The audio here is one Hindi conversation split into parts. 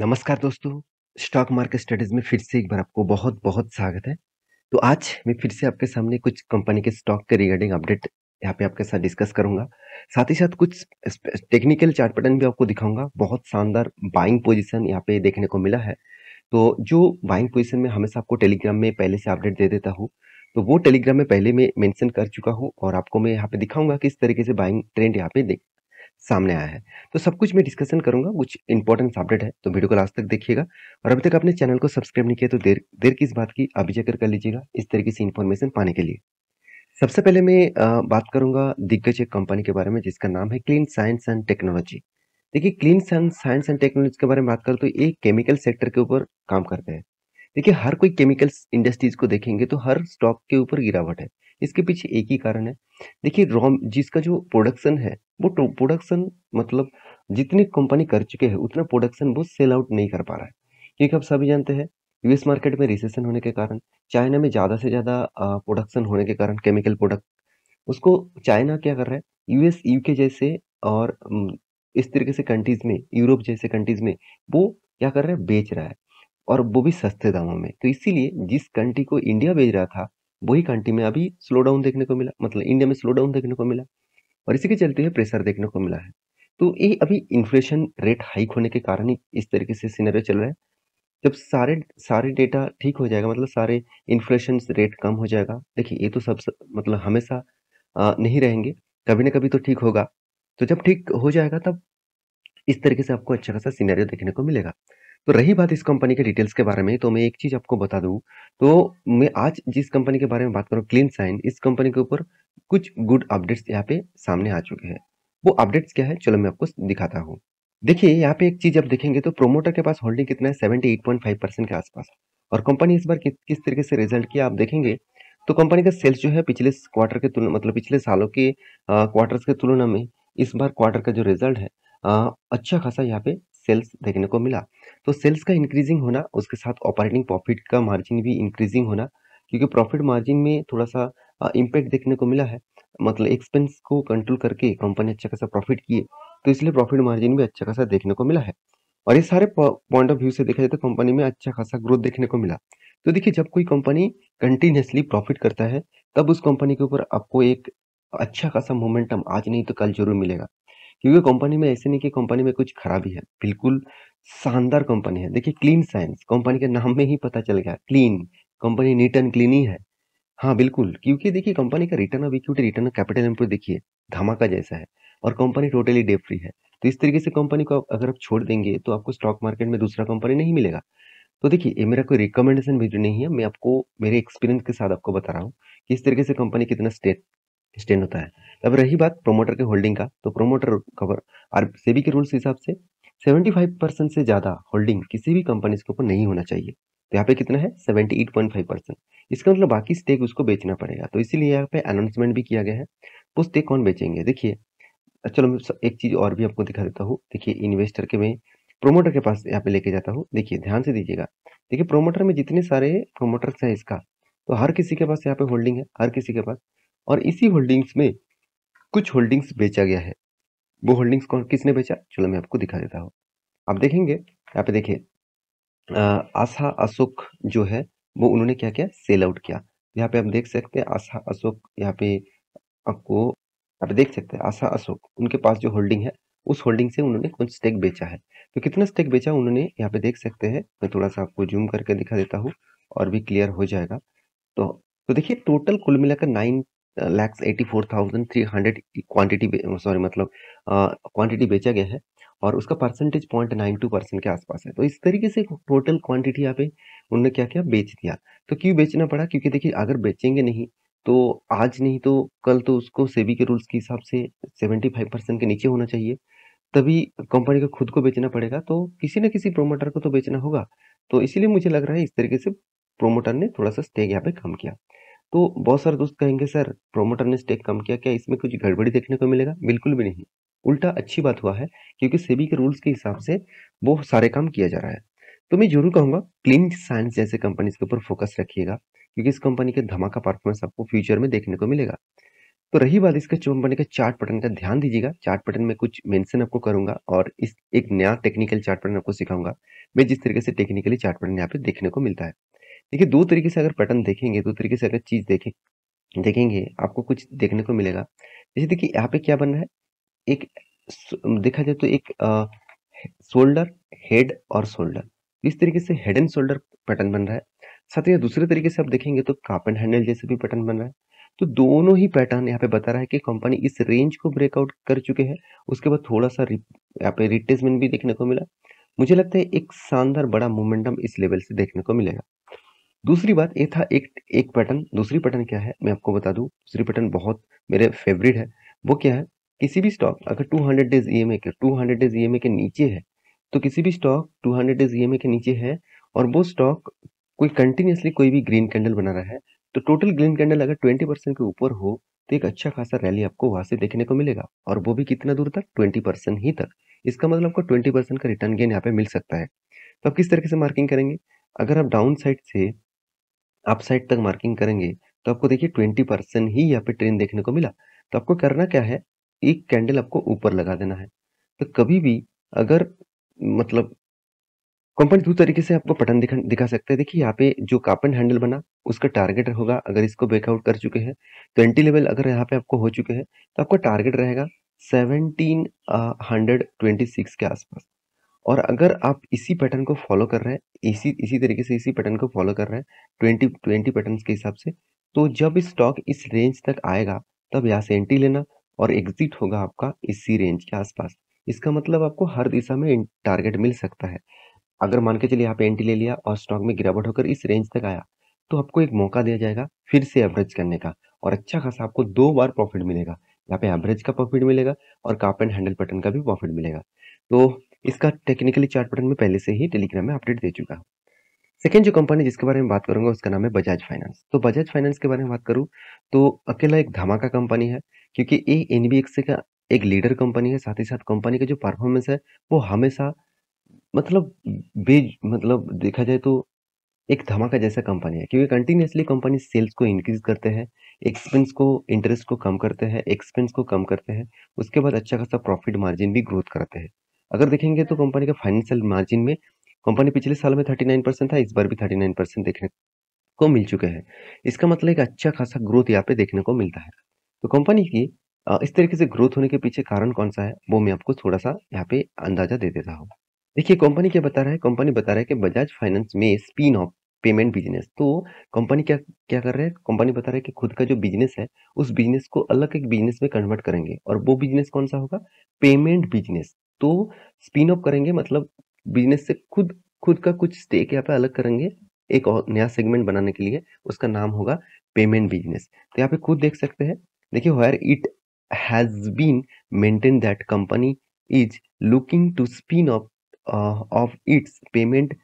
नमस्कार दोस्तों स्टॉक मार्केट स्टडीज़ में फिर से एक बार आपको बहुत बहुत स्वागत है तो आज मैं फिर से आपके सामने कुछ कंपनी के स्टॉक के रिगार्डिंग अपडेट यहाँ पे आपके साथ डिस्कस करूंगा साथ ही साथ कुछ टेक्निकल चार्ट पैटर्न भी आपको दिखाऊंगा बहुत शानदार बाइंग पोजिशन यहाँ पे देखने को मिला है तो जो बाइंग पोजिशन में हमेशा आपको टेलीग्राम में पहले से अपडेट दे देता हूँ तो वो टेलीग्राम में पहले मैं मेंशन कर चुका हूँ और आपको मैं यहाँ पे दिखाऊंगा किस तरीके से बाइंग ट्रेंड यहाँ पे देख सामने आया है तो सब कुछ मैं डिस्कशन करूंगा कुछ इंपॉर्टेंट अपडेट है तो वीडियो को लास्ट तक देखिएगा और अभी तक आपने चैनल को सब्सक्राइब नहीं किया तो देर देर किस बात की अभी जाकर कर लीजिएगा इस तरीके से इन्फॉर्मेशन पाने के लिए सबसे पहले मैं बात करूंगा दिग्गज एक कंपनी के बारे में जिसका नाम है क्लीन साइंस एंड टेक्नोलॉजी देखिए क्लीन साइंस एंड टेक्नोलॉजी के बारे में बात करें तो ये केमिकल सेक्टर के ऊपर काम करते हैं देखिए हर कोई केमिकल्स इंडस्ट्रीज को देखेंगे तो हर स्टॉक के ऊपर गिरावट है इसके पीछे एक ही कारण है देखिए रॉम जिसका जो प्रोडक्शन है वो प्रोडक्शन तो मतलब जितनी कंपनी कर चुके हैं उतना प्रोडक्शन वो सेल आउट नहीं कर पा रहा है क्योंकि आप सभी जानते हैं यूएस मार्केट में रिसेशन होने के कारण चाइना में ज़्यादा से ज़्यादा प्रोडक्शन होने के कारण केमिकल प्रोडक्ट उसको चाइना क्या कर रहा है यूएस यूके जैसे और इस तरीके से कंट्रीज़ में यूरोप जैसे कंट्रीज़ में वो क्या कर रहा है बेच रहा है और वो भी सस्ते दामों में तो इसीलिए जिस कंट्री को इंडिया भेज रहा था वही कंट्री में अभी स्लो डाउन देखने को मिला मतलब इंडिया में स्लो डाउन देखने को मिला और इसी के चलते हुए प्रेशर देखने को मिला है तो ये अभी इन्फ्लेशन रेट हाइक होने के कारण ही इस तरीके से सिनेरियो चल रहा है जब सारे सारे डेटा ठीक हो जाएगा मतलब सारे इन्फ्लेशन रेट कम हो जाएगा देखिए ये तो सब मतलब हमेशा नहीं रहेंगे कभी ना कभी तो ठीक होगा तो जब ठीक हो जाएगा तब इस तरीके से आपको अच्छा खासा सीनैरियो देखने को मिलेगा तो रही बात इस कंपनी के डिटेल्स के बारे में तो मैं एक चीज़ आपको बता दूं तो मैं आज जिस कंपनी के बारे में बात करूं क्लीन साइन इस कंपनी के ऊपर कुछ गुड अपडेट्स यहाँ पे सामने आ चुके हैं वो अपडेट्स क्या है चलो मैं आपको दिखाता हूँ देखिए यहाँ पे एक चीज़ आप देखेंगे तो प्रोमोटर के पास होल्डिंग कितना है seventy eight point five percent के आसपास और कंपनी इस बार कि, किस तरीके से रिजल्ट किया आप देखेंगे तो कंपनी का सेल्स जो है पिछले क्वार्टर के तुलना मतलब पिछले सालों के क्वार्टर के तुलना में इस बार क्वार्टर का जो रिजल्ट है आ, अच्छा खासा यहाँ पे सेल्स देखने को मिला तो सेल्स का इंक्रीजिंग होना उसके साथ ऑपरेटिंग प्रॉफिट का मार्जिन भी इंक्रीजिंग होना क्योंकि प्रॉफिट मार्जिन में थोड़ा सा इम्पैक्ट देखने को मिला है मतलब एक्सपेंस को कंट्रोल करके कंपनी अच्छा खासा प्रॉफिट किए तो इसलिए प्रॉफिट मार्जिन भी अच्छा खासा देखने को मिला है और ये सारे पॉइंट ऑफ व्यू से देखा जाए तो कंपनी में अच्छा खासा ग्रोथ देखने को मिला तो देखिए जब कोई कंपनी कंटिन्यूसली प्रॉफिट करता है तब उस कंपनी के ऊपर आपको एक अच्छा खासा मोमेंटम आज नहीं तो कल जरूर मिलेगा क्योंकि कंपनी में ऐसे नहीं कि कंपनी में कुछ खराबी है बिल्कुल शानदार कंपनी है देखिए क्लीन साइंस कंपनी के नाम में ही पता चल गया clean company neat and clean ही है हाँ बिल्कुल क्योंकि देखिए कंपनी का return of equity return of capital employ देखिए धमाका जैसा है और कंपनी टोटली डे फ्री है तो इस तरीके से कंपनी को अगर आप छोड़ देंगे तो आपको स्टॉक मार्केट में दूसरा कंपनी नहीं मिलेगा तो देखिए ये मेरा कोई रिकमेंडेशन वीडियो नहीं है मैं आपको मेरे एक्सपीरियंस के साथ आपको बता रहा हूँ कि इस तरीके से कंपनी कितना स्टेट स्टैंड होता है अब रही बात प्रोमोटर के होल्डिंग का तो प्रोमोटर कवर आर सेबी के रूल्स हिसाब से 75 परसेंट से ज़्यादा होल्डिंग किसी भी कंपनी के ऊपर नहीं होना चाहिए तो यहाँ पे कितना है 78.5 परसेंट इसका मतलब बाकी स्टेक उसको बेचना पड़ेगा तो इसीलिए यहाँ पे अनाउंसमेंट भी किया गया है वो स्टेक कौन बेचेंगे देखिए चलो मैं एक चीज़ और भी आपको दिखा देता हूँ देखिए इन्वेस्टर के मैं प्रोमोटर के पास यहाँ पे लेके जाता हूँ देखिए ध्यान से दीजिएगा देखिए प्रोमोटर में जितने सारे प्रोमोटर्स हैं इसका तो हर किसी के पास यहाँ पे होल्डिंग है हर किसी के पास और इसी होल्डिंग्स में कुछ होल्डिंग्स बेचा गया है वो होल्डिंग्स कौन किसने बेचा चलो मैं आपको दिखा देता हूँ आप देखेंगे यहाँ पे देखिए आशा अशोक जो है वो उन्होंने क्या किया सेल आउट किया यहाँ पे आप देख सकते हैं आशा अशोक यहाँ पे आपको यहाँ पे देख सकते हैं आशा अशोक उनके पास जो होल्डिंग है उस होल्डिंग से उन्होंने कुछ स्टेक बेचा है तो कितना स्टेक बेचा उन्होंने यहाँ पे देख सकते हैं मैं थोड़ा सा आपको जूम करके दिखा देता हूँ और भी क्लियर हो जाएगा तो तो देखिए टोटल कुल मिलाकर nine lakhs eighty four thousand three hundred quantity sorry मतलब क्वांटिटी बेचा गया है और उसका percentage point nine two percent के आसपास है तो इस तरीके से टोटल क्वांटिटी यहाँ पे उन्होंने क्या किया बेच दिया तो क्यों बेचना पड़ा क्योंकि देखिए अगर बेचेंगे नहीं तो आज नहीं तो कल तो उसको सेबी के रूल्स के हिसाब से सेवेंटी फाइव परसेंट के नीचे होना चाहिए तभी कंपनी को खुद को बेचना पड़ेगा तो किसी न किसी प्रोमोटर को तो बेचना होगा तो इसीलिए मुझे लग रहा है इस तरीके से प्रोमोटर ने थोड़ा सा स्टेक यहाँ पे कम किया तो बहुत सारे दोस्त कहेंगे सर प्रोमोटर ने स्टेक कम किया क्या इसमें कुछ गड़बड़ी देखने को मिलेगा बिल्कुल भी नहीं उल्टा अच्छी बात हुआ है क्योंकि सेबी के रूल्स के हिसाब से वो सारे काम किया जा रहा है तो मैं जरूर कहूंगा क्लीन साइंस जैसे कंपनीज के ऊपर फोकस रखिएगा क्योंकि इस कंपनी का धमाका परफॉर्मेंस आपको फ्यूचर में देखने को मिलेगा तो रही बात इसके कंपनी के चार्ट पैटर्न का ध्यान दीजिएगा चार्ट पैटर्न में कुछ मेंशन आपको करूंगा और इस एक नया टेक्निकल चार्ट पैटर्न आपको सिखाऊंगा मैं जिस तरीके से टेक्निकली चार्ट पैटर्न यहाँ पे देखने को मिलता है देखिए दो तरीके से अगर पैटर्न देखेंगे दो तरीके से अगर चीज़ देखें देखेंगे आपको कुछ देखने को मिलेगा जैसे देखिए यहाँ पे क्या बन रहा है एक देखा जाए तो एक शोल्डर हेड और शोल्डर इस तरीके से हेड एंड शोल्डर पैटर्न बन रहा है साथ ही दूसरे तरीके से आप देखेंगे तो काप एंड हैंडल जैसे भी पैटर्न बन रहा है तो दोनों ही पैटर्न यहाँ पे बता रहा है कि कंपनी इस रेंज को ब्रेकआउट कर चुके हैं उसके बाद थोड़ा सा यहाँ पे रिटेसमेंट भी देखने को मिला मुझे लगता है एक शानदार बड़ा मोमेंटम इस लेवल से देखने को मिलेगा दूसरी बात ये था एक एक पैटर्न दूसरी पैटर्न क्या है मैं आपको बता दूं दूसरी पैटर्न बहुत मेरे फेवरेट है वो क्या है किसी भी स्टॉक अगर 200 डेज ईएमए के 200 डेज ईएमए के नीचे है तो किसी भी स्टॉक 200 डेज ईएमए के नीचे है और वो स्टॉक कोई कंटिन्यूसली कोई भी ग्रीन कैंडल बना रहा है तो टोटल ग्रीन कैंडल अगर ट्वेंटी परसेंट के ऊपर हो तो एक अच्छा खासा रैली आपको वहाँ से देखने को मिलेगा और वो भी कितना दूर तक ट्वेंटी परसेंट ही तक इसका मतलब आपको ट्वेंटी परसेंट का रिटर्न गेन यहाँ पे मिल सकता है तो आप किस तरीके से मार्किंग करेंगे अगर आप डाउन साइड से आप साइड तक मार्किंग करेंगे तो आपको देखिए ट्वेंटी परसेंट ही यहाँ पे ट्रेन देखने को मिला तो आपको करना क्या है एक कैंडल आपको ऊपर लगा देना है तो कभी भी अगर मतलब कंपनी दो तरीके से आपको पटन दिखा दिखा सकते हैं देखिए यहाँ पे जो कापन हैंडल बना उसका टारगेट होगा अगर इसको ब्रेकआउट कर चुके हैं ट्वेंटी तो लेवल अगर यहाँ पे आपको हो चुके हैं तो आपका टारगेट रहेगा सेवनटीन हंड्रेड ट्वेंटी सिक्स के आसपास और अगर आप इसी पैटर्न को फॉलो कर रहे हैं इसी इसी तरीके से इसी पैटर्न को फॉलो कर रहे हैं ट्वेंटी ट्वेंटी पैटर्न के हिसाब से तो जब स्टॉक इस, इस रेंज तक आएगा तब यहाँ से एंट्री लेना और एग्जिट होगा आपका इसी रेंज के आसपास इसका मतलब आपको हर दिशा में टारगेट मिल सकता है अगर मान के चलिए यहाँ पे एंट्री ले लिया और स्टॉक में गिरावट होकर इस रेंज तक आया तो आपको एक मौका दिया जाएगा फिर से एवरेज करने का और अच्छा खासा आपको दो बार प्रॉफिट मिलेगा यहाँ पे एवरेज का प्रॉफिट मिलेगा और काप एंड हैंडल पैटर्न का भी प्रॉफिट मिलेगा तो इसका टेक्निकली चार्ट पैटर्न में पहले से ही टेलीग्राम में अपडेट दे चुका हूँ सेकेंड जो कंपनी जिसके बारे में बात करूंगा उसका नाम है बजाज फाइनेंस तो बजाज फाइनेंस के बारे में बात करूँ तो अकेला एक धमाका कंपनी है क्योंकि ये एन का एक लीडर कंपनी है साथ ही साथ कंपनी का जो परफॉर्मेंस है वो हमेशा मतलब बे मतलब देखा जाए तो एक धमाका जैसा कंपनी है क्योंकि कंटिन्यूसली कंपनी सेल्स को इंक्रीज करते हैं एक्सपेंस को इंटरेस्ट को कम करते हैं एक्सपेंस को कम करते हैं उसके बाद अच्छा खासा प्रॉफिट मार्जिन भी ग्रोथ कराते हैं अगर देखेंगे तो कंपनी का फाइनेंशियल मार्जिन में कंपनी पिछले साल में थर्टी नाइन परसेंट था इस बार भी थर्टी नाइन परसेंट देखने को मिल चुके हैं इसका मतलब एक अच्छा खासा ग्रोथ यहाँ पे देखने को मिलता है तो कंपनी की इस तरीके से ग्रोथ होने के पीछे कारण कौन सा है वो मैं आपको थोड़ा सा यहाँ पे अंदाजा दे देता हूँ देखिए कंपनी क्या बता रहा है कंपनी बता रहा है कि बजाज फाइनेंस में स्पिन ऑफ पेमेंट बिजनेस तो कंपनी क्या क्या कर रहे हैं कंपनी बता रहा है कि खुद का जो बिजनेस है उस बिजनेस को अलग एक बिजनेस में कन्वर्ट करेंगे और वो बिजनेस कौन सा होगा पेमेंट बिजनेस तो स्पिन ऑफ करेंगे मतलब बिजनेस से खुद खुद का कुछ स्टेक यहाँ पे अलग करेंगे एक और नया सेगमेंट बनाने के लिए उसका नाम होगा पेमेंट बिजनेस तो यहाँ पे खुद देख सकते हैं देखिए where it has been maintain that company is looking to spin off off its payment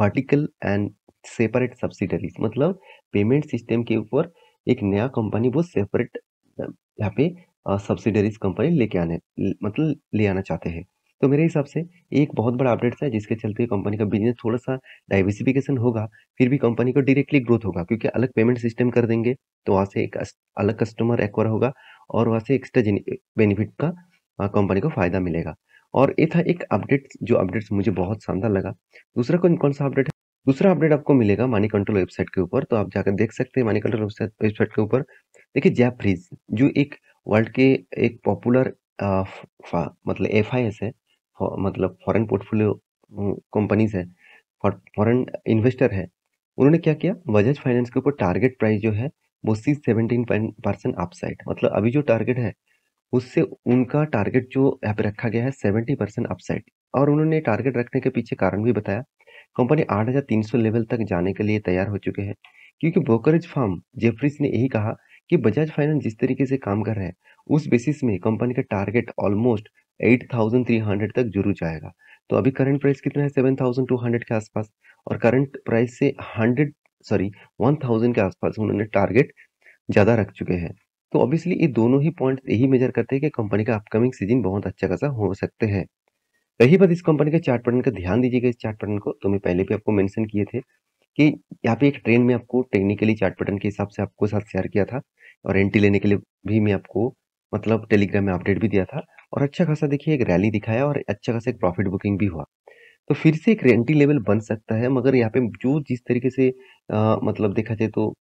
vertical and separate subsidiaries मतलब पेमेंट सिस्टम के ऊपर एक नया कंपनी वो सेपरेट uh, यहाँ पे सब्सिडरीज कंपनी लेके आने मतलब ले आना चाहते हैं तो मेरे हिसाब से एक बहुत बड़ा अपडेट है जिसके चलते कंपनी का बिजनेस थोड़ा सा डाइवर्सिफिकेशन होगा फिर भी कंपनी को डायरेक्टली ग्रोथ होगा क्योंकि अलग पेमेंट सिस्टम कर देंगे तो वहाँ से एक अलग कस्टमर एक्वायर होगा और वहाँ से एक्स्ट्रा बेनिफिट का कंपनी को फ़ायदा मिलेगा और ये था एक अपडेट जो अपडेट्स मुझे बहुत शानदार लगा दूसरा कौन कौन सा अपडेट है दूसरा अपडेट आपको मिलेगा मनी कंट्रोल वेबसाइट के ऊपर तो आप जाकर देख सकते हैं मनी कंट्रोल वेबसाइट के ऊपर देखिए जैप फ्रीज जो एक वर्ल्ड के एक पॉपुलर मतलब एफ है मतलब फॉरेन पोर्टफोलियो कंपनीज है फॉरेन इन्वेस्टर है उन्होंने क्या किया बजाज फाइनेंस के ऊपर टारगेट प्राइस जो है वो सी सेवनटीन परसेंट अपसाइड मतलब अभी जो टारगेट है उससे उनका टारगेट जो यहाँ पे रखा गया है सेवेंटी परसेंट अपसाइड और उन्होंने टारगेट रखने के पीछे कारण भी बताया कंपनी आठ लेवल तक जाने के लिए तैयार हो चुके हैं क्योंकि ब्रोकरेज फार्म जेफरीज ने यही कहा कि बजाज फाइनेंस जिस तरीके से काम कर रहा है उस बेसिस में कंपनी का टारगेट ऑलमोस्ट 8,300 तक जरूर जाएगा तो अभी करंट प्राइस कितना है 7,200 के आसपास और करंट प्राइस से 100 सॉरी 1,000 के आसपास उन्होंने टारगेट ज़्यादा रख चुके हैं तो ऑब्वियसली ये दोनों ही पॉइंट यही मेजर करते हैं कि कंपनी का अपकमिंग सीजन बहुत अच्छा खासा हो सकते हैं रही बात इस कंपनी के चार्ट पैटर्न का ध्यान दीजिएगा इस चार्ट पैटर्न को तो मैं पहले भी आपको मेंशन किए थे कि यहाँ पे एक ट्रेन में आपको टेक्निकली चार्ट पैटर्न के हिसाब से आपको साथ शेयर किया था और एंट्री लेने के लिए भी मैं आपको मतलब टेलीग्राम में अपडेट भी दिया था और अच्छा खासा देखिए एक रैली दिखाया और अच्छा खासा एक प्रॉफिट बुकिंग भी हुआ तो फिर से एक एंट्री लेवल बन सकता है मगर यहाँ पे जो जिस तरीके से आ, मतलब देखा जाए तो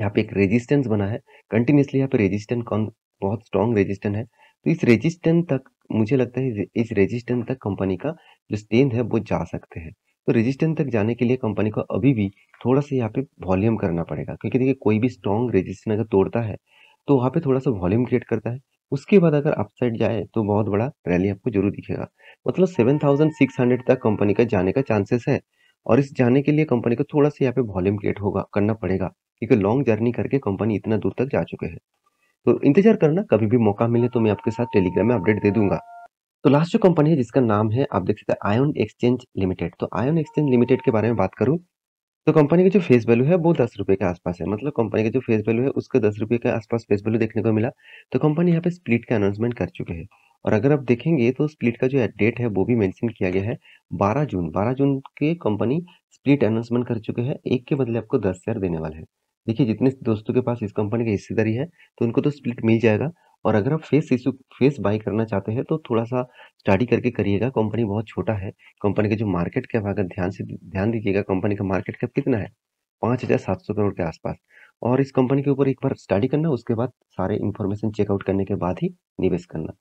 यहाँ पे एक रेजिस्टेंस बना है कंटिन्यूसली यहाँ पे रेजिस्टेंस कौन बहुत स्ट्रॉन्ग रेजिस्टेंस है तो इस रेजिस्टेंस तक मुझे लगता है इस रेजिस्टेंस तक कंपनी का जो स्टेन है वो जा सकते हैं तो रेजिस्टेंस तक जाने के लिए कंपनी को अभी भी थोड़ा सा यहाँ पे वॉल्यूम करना पड़ेगा क्योंकि देखिए कोई भी स्ट्रॉन्ग रेजिस्टेंस अगर तोड़ता है तो वहाँ पे थोड़ा सा वॉल्यूम क्रिएट करता है उसके बाद अगर अपसाइड साइड जाए तो बहुत बड़ा रैली आपको जरूर दिखेगा मतलब सेवन तक कंपनी का जाने का चांसेस है और इस जाने के लिए कंपनी को थोड़ा सा यहाँ पे वॉल्यूम क्रिएट होगा करना पड़ेगा क्योंकि लॉन्ग जर्नी करके कंपनी इतना दूर तक जा चुके हैं तो इंतजार करना कभी भी मौका मिले तो मैं आपके साथ टेलीग्राम में अपडेट दे दूंगा तो लास्ट जो कंपनी है जिसका नाम है आप देख सकते हैं आयन एक्सचेंज लिमिटेड तो आयन एक्सचेंज लिमिटेड के बारे में बात करूँ तो कंपनी की जो फेस वैल्यू है वो दस रुपये के आसपास है मतलब कंपनी का जो फेस वैल्यू है उसके दस रुपये के आसपास फेस वैल्यू देखने को मिला तो कंपनी यहाँ पे स्प्लिट का अनाउंसमेंट कर चुके हैं और अगर आप देखेंगे तो स्प्लिट का जो डेट है वो भी मेंशन किया गया है 12 जून 12 जून के कंपनी स्प्लिट अनाउंसमेंट कर चुके हैं एक के बदले आपको दस शेयर देने वाले हैं देखिए जितने दोस्तों के पास इस कंपनी की हिस्सेदारी है तो उनको तो स्प्लिट मिल जाएगा और अगर आप फेस इशू फेस बाई करना चाहते हैं तो थोड़ा सा स्टडी करके करिएगा कंपनी बहुत छोटा है कंपनी का जो मार्केट कैप अगर ध्यान से ध्यान दीजिएगा कंपनी का मार्केट कैप कितना है पाँच हज़ार सात सौ करोड़ के आसपास और इस कंपनी के ऊपर एक बार स्टडी करना उसके बाद सारे इन्फॉर्मेशन चेकआउट करने के बाद ही निवेश करना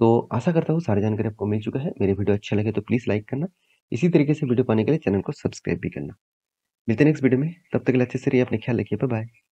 तो आशा करता हूँ सारी जानकारी आपको मिल चुका है मेरे वीडियो अच्छा लगे तो प्लीज़ लाइक करना इसी तरीके से वीडियो पाने के लिए चैनल को सब्सक्राइब भी करना मिलते नेक्स्ट वीडियो में तब तक के लिए अच्छे से रहिए अपने ख्याल रखिए बाय